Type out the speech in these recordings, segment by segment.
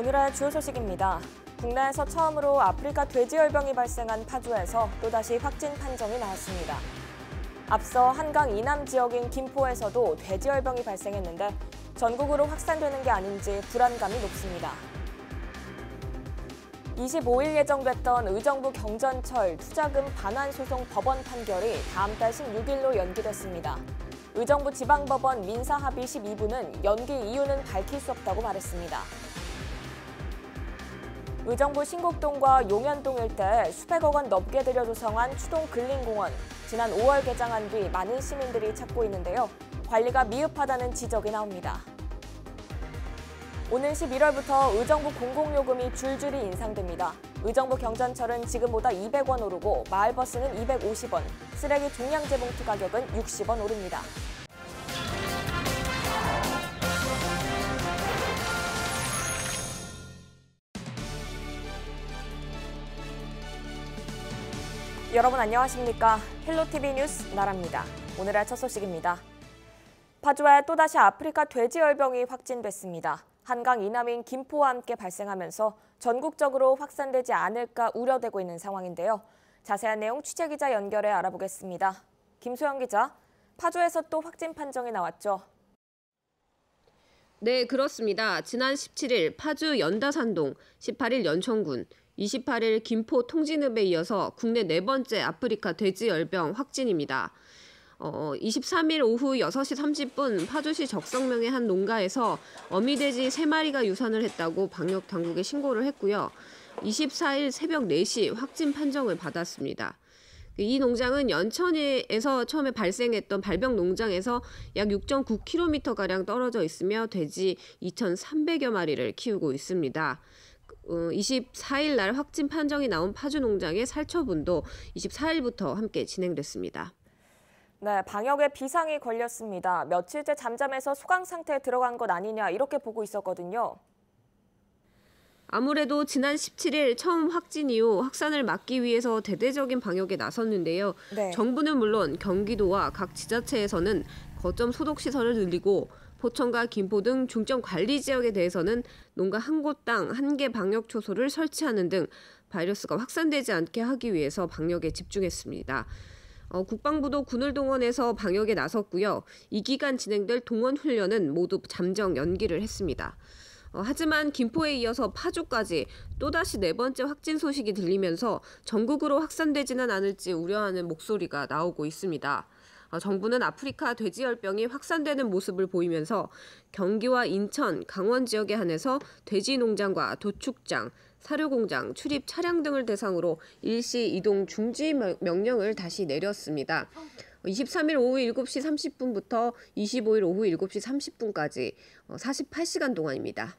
오늘의 주요 소식입니다. 국내에서 처음으로 아프리카 돼지열병이 발생한 파주에서 또다시 확진 판정이 나왔습니다. 앞서 한강 이남 지역인 김포에서도 돼지열병이 발생했는데 전국으로 확산되는 게 아닌지 불안감이 높습니다. 25일 예정됐던 의정부 경전철 투자금 반환 소송 법원 판결이 다음 달 16일로 연기됐습니다. 의정부 지방법원 민사합의 12부는 연기 이유는 밝힐 수 없다고 말했습니다. 의정부 신곡동과 용현동 일대에 수백억 원 넘게 들여 조성한 추동 근린공원. 지난 5월 개장한 뒤 많은 시민들이 찾고 있는데요. 관리가 미흡하다는 지적이 나옵니다. 오는 11월부터 의정부 공공요금이 줄줄이 인상됩니다. 의정부 경전철은 지금보다 200원 오르고 마을버스는 250원, 쓰레기 종량제 봉투 가격은 60원 오릅니다. 여러분 안녕하십니까? 헬로TV 뉴스 나라입니다. 오늘의 첫 소식입니다. 파주에 또다시 아프리카 돼지열병이 확진됐습니다. 한강 이남인 김포와 함께 발생하면서 전국적으로 확산되지 않을까 우려되고 있는 상황인데요. 자세한 내용 취재기자 연결해 알아보겠습니다. 김소영 기자, 파주에서 또 확진 판정이 나왔죠. 네, 그렇습니다. 지난 17일 파주 연다산동, 18일 연천군, 28일 김포 통진읍에 이어서 국내 네 번째 아프리카 돼지열병 확진입니다. 어, 23일 오후 6시 30분 파주시 적성면의 한 농가에서 어미돼지 3마리가 유산을 했다고 방역 당국에 신고를 했고요. 24일 새벽 4시 확진 판정을 받았습니다. 이 농장은 연천에서 처음에 발생했던 발병 농장에서 약 6.9km 가량 떨어져 있으며 돼지 2,300여 마리를 키우고 있습니다. 24일 어, 날 확진 판정이 나온 파주 농장의 살처분도 24일부터 함께 진행됐습니다. 네, 방역에 비상이 걸렸습니다. 며칠째 잠잠해서 소강 상태에 들어간 것 아니냐 이렇게 보고 있었거든요. 아무래도 지난 17일 처음 확진 이후 확산을 막기 위해서 대대적인 방역에 나섰는데요. 네. 정부는 물론 경기도와 각 지자체에서는 거점 소독 시설을 늘리고 포천과 김포 등 중점 관리 지역에 대해서는 농가 한 곳당 한 개 방역 초소를 설치하는 등 바이러스가 확산되지 않게 하기 위해서 방역에 집중했습니다. 어, 국방부도 군을 동원해서 방역에 나섰고요. 이 기간 진행될 동원 훈련은 모두 잠정 연기를 했습니다. 어, 하지만 김포에 이어서 파주까지 또다시 네 번째 확진 소식이 들리면서 전국으로 확산되지는 않을지 우려하는 목소리가 나오고 있습니다. 어, 정부는 아프리카 돼지열병이 확산되는 모습을 보이면서 경기와 인천, 강원 지역에 한해서 돼지 농장과 도축장, 사료공장, 출입 차량 등을 대상으로 일시 이동 중지 명령을 다시 내렸습니다. 23일 오후 7시 30분부터 25일 오후 7시 30분까지 48시간 어, 동안입니다.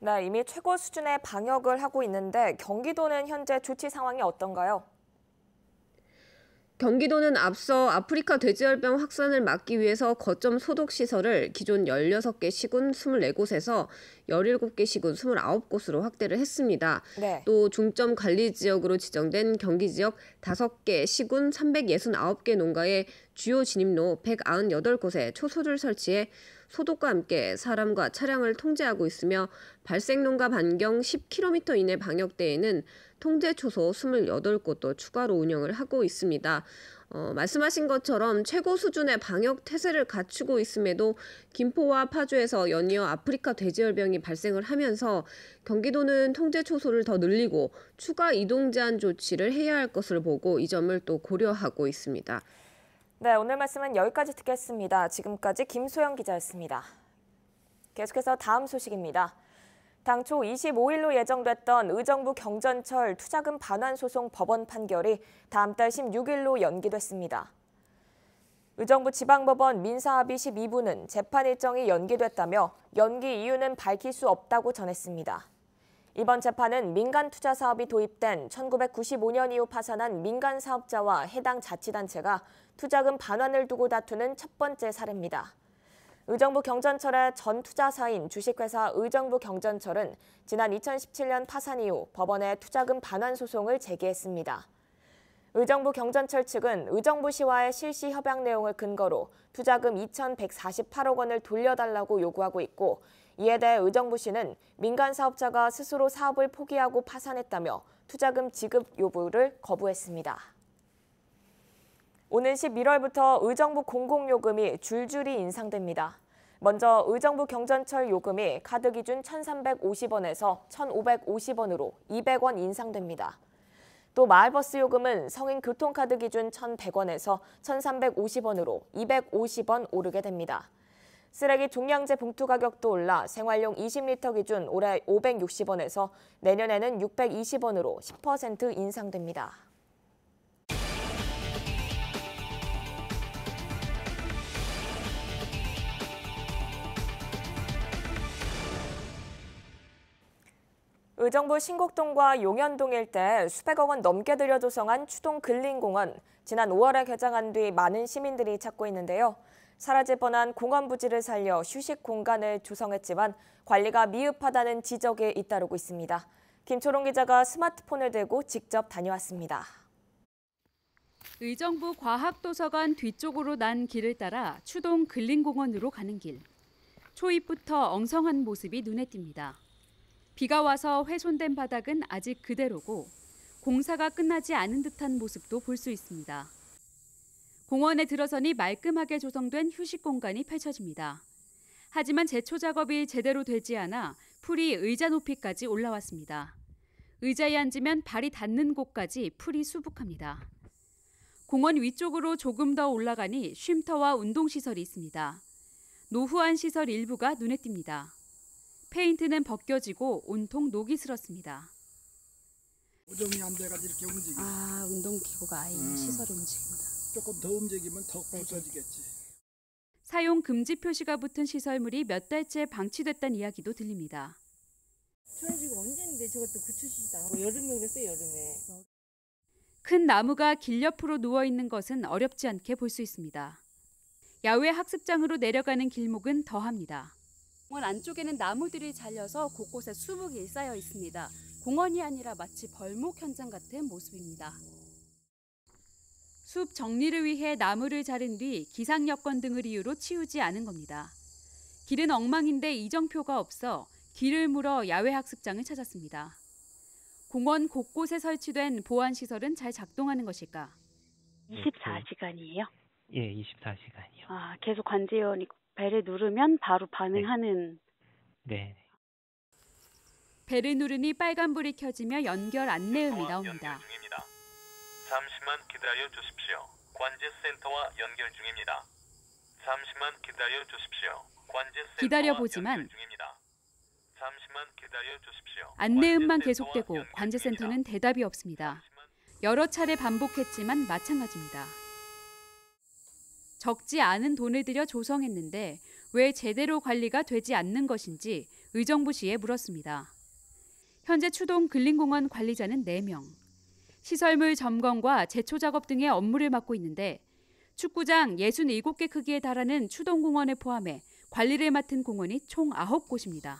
네, 이미 최고 수준의 방역을 하고 있는데 경기도는 현재 조치 상황이 어떤가요? 경기도는 앞서 아프리카 돼지열병 확산을 막기 위해서 거점 소독 시설을 기존 16개 시군 24곳에서 17개 시군 29곳으로 확대를 했습니다. 네. 또 중점 관리 지역으로 지정된 경기 지역 5개 시군 369개 농가의 주요 진입로 198곳에 초소를 설치해 소독과 함께 사람과 차량을 통제하고 있으며 발생농가 반경 10km 이내 방역대에는 통제 초소 28곳도 추가로 운영을 하고 있습니다. 어, 말씀하신 것처럼 최고 수준의 방역 태세를 갖추고 있음에도 김포와 파주에서 연이어 아프리카 돼지열병이 발생을 하면서 경기도는 통제 초소를 더 늘리고 추가 이동 제한 조치를 해야 할 것을 보고 이 점을 또 고려하고 있습니다. 네, 오늘 말씀은 여기까지 듣겠습니다. 지금까지 김소영 기자였습니다. 계속해서 다음 소식입니다. 당초 25일로 예정됐던 의정부 경전철 투자금 반환 소송 법원 판결이 다음 달 16일로 연기됐습니다. 의정부 지방법원 민사합의 12부는 재판 일정이 연기됐다며 연기 이유는 밝힐 수 없다고 전했습니다. 이번 재판은 민간 투자 사업이 도입된 1995년 이후 파산한 민간 사업자와 해당 자치단체가 투자금 반환을 두고 다투는 첫 번째 사례입니다. 의정부 경전철의 전 투자사인 주식회사 의정부 경전철은 지난 2017년 파산 이후 법원에 투자금 반환 소송을 제기했습니다. 의정부 경전철 측은 의정부시와의 실시 협약 내용을 근거로 투자금 2,148억 원을 돌려달라고 요구하고 있고 이에 대해 의정부시는 민간 사업자가 스스로 사업을 포기하고 파산했다며 투자금 지급 요구를 거부했습니다. 오는 11월부터 의정부 공공요금이 줄줄이 인상됩니다. 먼저 의정부 경전철 요금이 카드 기준 1,350원에서 1,550원으로 200원 인상됩니다. 또 마을버스 요금은 성인 교통카드 기준 1,100원에서 1,350원으로 250원 오르게 됩니다. 쓰레기 종량제 봉투 가격도 올라 생활용 20리터 기준 올해 560원에서 내년에는 620원으로 10% 인상됩니다. 의정부 신곡동과 용현동 일대 수백억 원 넘게 들여 조성한 추동 근린공원. 지난 5월에 개장한 뒤 많은 시민들이 찾고 있는데요. 사라질 뻔한 공원 부지를 살려 휴식 공간을 조성했지만 관리가 미흡하다는 지적에 잇따르고 있습니다. 김초롱 기자가 스마트폰을 들고 직접 다녀왔습니다. 의정부 과학도서관 뒤쪽으로 난 길을 따라 추동 근린공원으로 가는 길. 초입부터 엉성한 모습이 눈에 띕니다. 비가 와서 훼손된 바닥은 아직 그대로고 공사가 끝나지 않은 듯한 모습도 볼 수 있습니다. 공원에 들어서니 말끔하게 조성된 휴식 공간이 펼쳐집니다. 하지만 제초 작업이 제대로 되지 않아 풀이 의자 높이까지 올라왔습니다. 의자에 앉으면 발이 닿는 곳까지 풀이 수북합니다. 공원 위쪽으로 조금 더 올라가니 쉼터와 운동시설이 있습니다. 노후한 시설 일부가 눈에 띕니다. 페인트는 벗겨지고 온통 녹이 슬었습니다. 고정이 안 돼가지고 이렇게 움직여. 아, 운동기구가 아예 음. 시설 움직인다. 조금 더 움직이면 더 네, 네. 부서지겠지. 사용 금지 표시가 붙은 시설물이 몇 달째 방치됐다는 이야기도 들립니다. 저는 지금 언제인데 저것도 고치시지도 여름에 그랬어요, 여름에. 큰 나무가 길 옆으로 누워 있는 것은 어렵지 않게 볼 수 있습니다. 야외 학습장으로 내려가는 길목은 더합니다. 공원 안쪽에는 나무들이 잘려서 곳곳에 수북이 쌓여 있습니다. 공원이 아니라 마치 벌목 현장 같은 모습입니다. 숲 정리를 위해 나무를 자른 뒤 기상 여건 등을 이유로 치우지 않은 겁니다. 길은 엉망인데 이정표가 없어 길을 물어 야외 학습장을 찾았습니다. 공원 곳곳에 설치된 보안 시설은 잘 작동하는 것일까? 24시간이에요? 예, 24시간이요. 아, 계속 관제원이 벨을 누르면 바로 반응하는 네. 벨을 네. 누르니 빨간불이 켜지며 연결 안내음이 나옵니다. 잠시만 기다려 주십시오. 관제센터와 연결 중입니다. 잠시만 기다려 주십시오. 관제센터 기다려 보지만 안내음만 계속되고 관제센터는 대답이 없습니다. 여러 차례 반복했지만 마찬가지입니다. 적지 않은 돈을 들여 조성했는데 왜 제대로 관리가 되지 않는 것인지 의정부시에 물었습니다. 현재 추동 근린공원 관리자는 4명. 시설물 점검과 제초 작업 등의 업무를 맡고 있는데 축구장 67개 크기에 달하는 추동공원을 포함해 관리를 맡은 공원이 총 9곳입니다.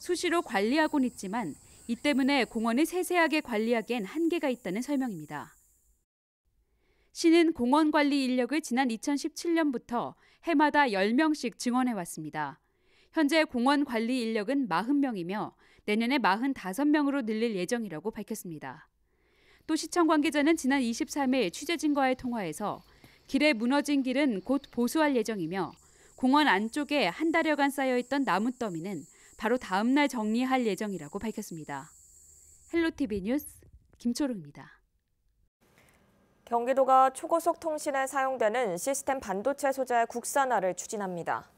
수시로 관리하곤 있지만 이 때문에 공원을 세세하게 관리하기엔 한계가 있다는 설명입니다. 시는 공원 관리 인력을 지난 2017년부터 해마다 10명씩 증원해 왔습니다. 현재 공원 관리 인력은 40명이며 내년에 45명으로 늘릴 예정이라고 밝혔습니다. 또 시청 관계자는 지난 23일 취재진과의 통화에서 길에 무너진 길은 곧 보수할 예정이며 공원 안쪽에 한 달여간 쌓여있던 나무 더미는 바로 다음 날 정리할 예정이라고 밝혔습니다. 헬로티비 뉴스 김초롱입니다. 경기도가 초고속 통신에 사용되는 시스템 반도체 소재 국산화를 추진합니다.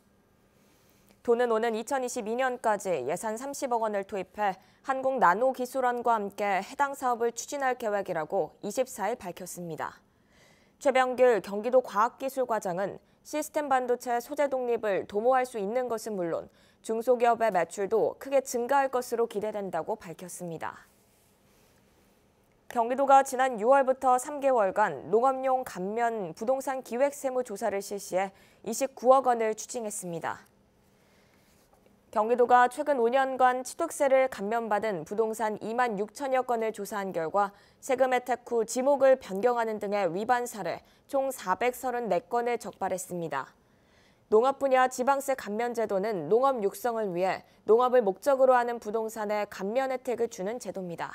도는 오는 2022년까지 예산 30억 원을 투입해 한국 나노 기술원과 함께 해당 사업을 추진할 계획이라고 24일 밝혔습니다. 최병길 경기도 과학기술과장은 시스템 반도체 소재 독립을 도모할 수 있는 것은 물론 중소기업의 매출도 크게 증가할 것으로 기대된다고 밝혔습니다. 경기도가 지난 6월부터 3개월간 농업용 감면 부동산 기획 세무 조사를 실시해 29억 원을 추징했습니다. 경기도가 최근 5년간 취득세를 감면받은 부동산 2만 6천여 건을 조사한 결과 세금 혜택 후 지목을 변경하는 등의 위반 사례 총 434건을 적발했습니다. 농업 분야 지방세 감면 제도는 농업 육성을 위해 농업을 목적으로 하는 부동산에 감면 혜택을 주는 제도입니다.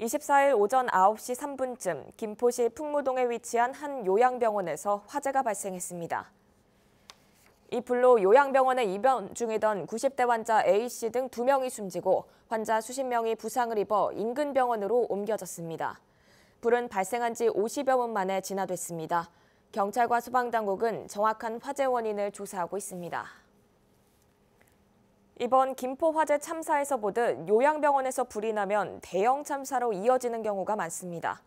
24일 오전 9시 3분쯤 김포시 풍무동에 위치한 한 요양병원에서 화재가 발생했습니다. 이 불로 요양병원에 입원 중이던 90대 환자 A씨 등 2명이 숨지고 환자 수십 명이 부상을 입어 인근 병원으로 옮겨졌습니다. 불은 발생한 지 50여 분 만에 진화됐습니다. 경찰과 소방당국은 정확한 화재 원인을 조사하고 있습니다. 이번 김포 화재 참사에서 보듯 요양병원에서 불이 나면 대형 참사로 이어지는 경우가 많습니다.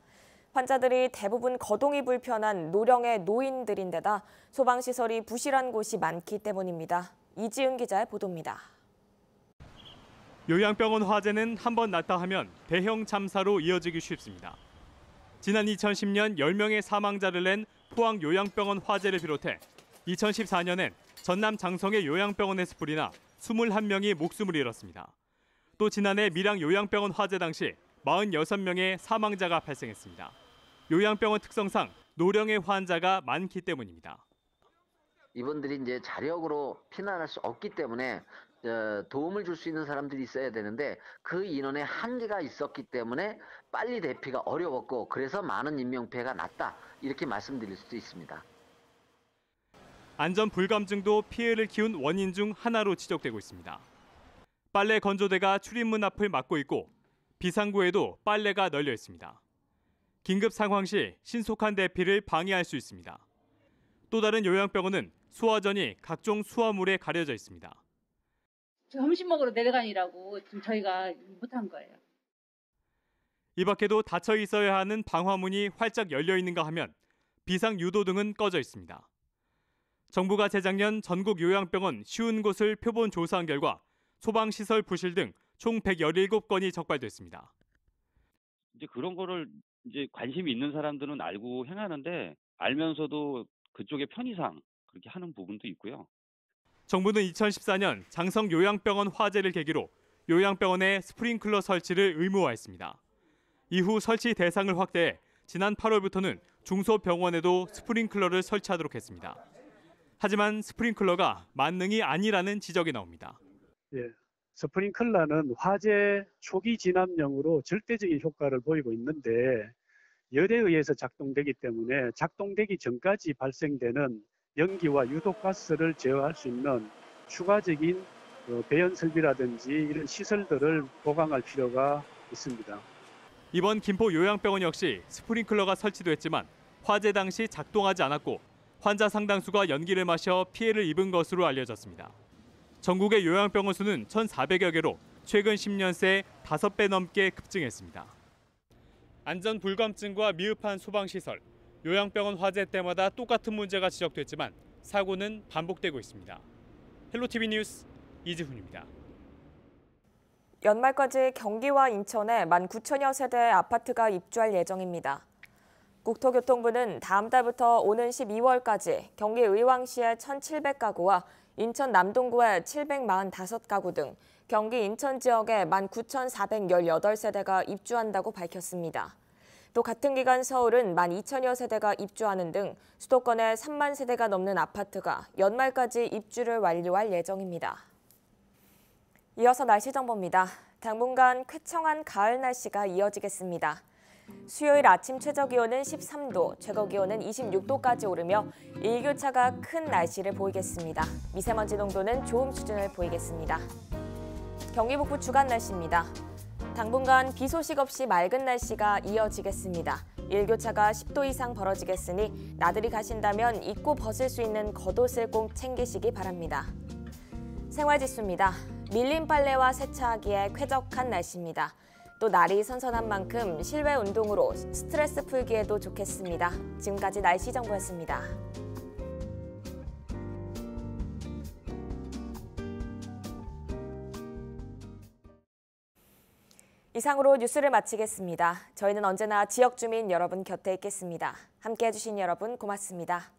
환자들이 대부분 거동이 불편한 노령의 노인들인데다 소방시설이 부실한 곳이 많기 때문입니다. 이지은 기자의 보도입니다. 요양병원 화재는 한번 났다 하면 대형 참사로 이어지기 쉽습니다. 지난 2010년 10명의 사망자를 낸 포항 요양병원 화재를 비롯해 2014년엔 전남 장성의 요양병원에서 불이 나 21명이 목숨을 잃었습니다. 또 지난해 밀양 요양병원 화재 당시 46명의 사망자가 발생했습니다. 요양병원 특성상 노령의 환자가 많기 때문입니다. 이분들이 이제 자력으로 피난할 수 없기 때문에 어, 도움을 줄 수 있는 사람들이 있어야 되는데 그인원에 한계가 있었기 때문에 빨리 대피가 어려웠고 그래서 많은 인명피해가 났다 이렇게 말씀드릴 수도 있습니다. 안전 불감증도 피해를 키운 원인 중 하나로 지적되고 있습니다. 빨래 건조대가 출입문 앞을 막고 있고 비상구에도 빨래가 널려 있습니다. 긴급 상황 시 신속한 대피를 방해할 수 있습니다. 또 다른 요양병원은 수화전이 각종 수화물에 가려져 있습니다. 점심 먹으러 내려가니라고 지금 저희가 못한 거예요. 이 밖에도 닫혀 있어야 하는 방화문이 활짝 열려 있는가 하면 비상 유도등은 꺼져 있습니다. 정부가 재작년 전국 요양병원 쉬운 곳을 표본 조사한 결과 소방시설 부실 등 총 117건이 적발됐습니다. 이제 그런 거를 이제 관심이 있는 사람들은 알고 행하는데 알면서도 그쪽의 편의상 그렇게 하는 부분도 있고요. 정부는 2014년 장성 요양병원 화재를 계기로 요양병원에 스프링클러 설치를 의무화했습니다. 이후 설치 대상을 확대해 지난 8월부터는 중소병원에도 스프링클러를 설치하도록 했습니다. 하지만 스프링클러가 만능이 아니라는 지적이 나옵니다. 예, 스프링클러는 화재 초기 진압용으로 절대적인 효과를 보이고 있는데 열에 의해서 작동되기 때문에 작동되기 전까지 발생되는 연기와 유독가스를 제어할 수 있는 추가적인 어, 배연 설비라든지 이런 시설들을 보강할 필요가 있습니다. 이번 김포 요양병원 역시 스프링클러가 설치됐지만 화재 당시 작동하지 않았고 환자 상당수가 연기를 마셔 피해를 입은 것으로 알려졌습니다. 전국의 요양병원 수는 1,400여 개로 최근 10년 새 5배 넘게 급증했습니다. 안전 불감증과 미흡한 소방시설, 요양병원 화재 때마다 똑같은 문제가 지적됐지만 사고는 반복되고 있습니다. 헬로티비 뉴스 이지훈입니다. 연말까지 경기와 인천에 1만 9천여 세대의 아파트가 입주할 예정입니다. 국토교통부는 다음 달부터 오는 12월까지 경기 의왕시의 1,700가구와 인천 남동구의 745가구 등 경기 인천 지역에 19,418세대가 입주한다고 밝혔습니다. 또 같은 기간 서울은 1만 2천여 세대가 입주하는 등 수도권에 3만 세대가 넘는 아파트가 연말까지 입주를 완료할 예정입니다. 이어서 날씨 정보입니다. 당분간 쾌청한 가을 날씨가 이어지겠습니다. 수요일 아침 최저 기온은 13도, 최고 기온은 26도까지 오르며 일교차가 큰 날씨를 보이겠습니다. 미세먼지 농도는 좋음 수준을 보이겠습니다. 경기 북부 주간 날씨입니다. 당분간 비 소식 없이 맑은 날씨가 이어지겠습니다. 일교차가 10도 이상 벌어지겠으니 나들이 가신다면 입고 벗을 수 있는 겉옷을 꼭 챙기시기 바랍니다. 생활지수입니다. 밀린 빨래와 세차하기에 쾌적한 날씨입니다. 또 날이 선선한 만큼 실외 운동으로 스트레스 풀기에도 좋겠습니다. 지금까지 날씨 정보였습니다. 이상으로 뉴스를 마치겠습니다. 저희는 언제나 지역 주민 여러분 곁에 있겠습니다. 함께 해주신 여러분 고맙습니다.